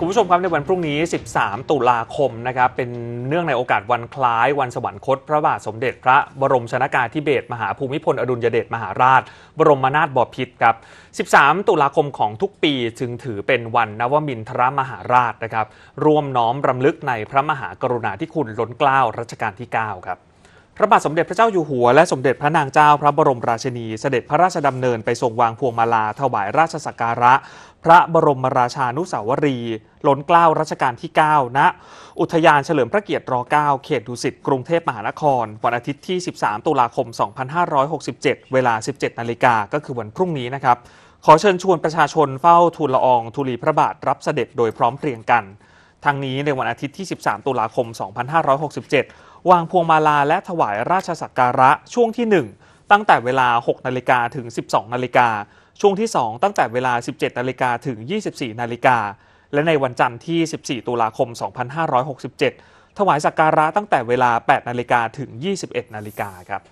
คุณผู้ชมครับ ในวันพรุ่งนี้ 13 ตุลาคมนะครับ เป็นเนื่องในโอกาสวันคล้าย วันสวรรคต พระบาทสมเด็จพระบรมชนากาธิเบศรมหาภูมิพล อดุลยเดชมหาราชบรมนาถบพิตรครับ 13 ตุลาคมของทุกปีจึงถือเป็นวันนวมินทรมหาราชนะครับร่วมน้อมรำลึกในพระมหากรุณาธิคุณล้นเกล้ารัชกาลที่ 9 ครับพระบาทสมเด็จพระเจ้าอยู่หัว และสมเด็จพระนางเจ้า พระบรมราชินี เสด็จพระราชดำเนิน ไปทรงวางพวงมาลาถวายราชสักการะ พระบรมราชานุสาวรี ล้นเกล้ารัชกาลที่9ณอุทยานเฉลิมพระเกียรติร9เขตดุสิตกรุงเทพมหานคร วันอาทิตย์ที่ 13 ตุลาคม 2567 เวลา 17 นาฬิกาก็คือวันพรุ่งนี้นะครับขอเชิญชวนประชาชนเฝ้าทูลละอองทุลีพระบาทรับเสด็จโดยพร้อมเพรียงกันทางนี้ในวันอาทิตย์ที่ 13 ตุลาคม 2567 วางพวงมาลาและถวายราชสักการะช่วงที่ 1 ตั้งแต่เวลา 6นาฬิกาถึง 12นาฬิกา ช่วงที่ 2 ตั้งแต่เวลา 17 นาฬิกาถึง 24 นาฬิกา และในวันจันทร์ที่ 14 ตุลาคม 2567 ถวายสักการะตั้งแต่เวลา 8 นาฬิกาถึง 21 นาฬิกาครับ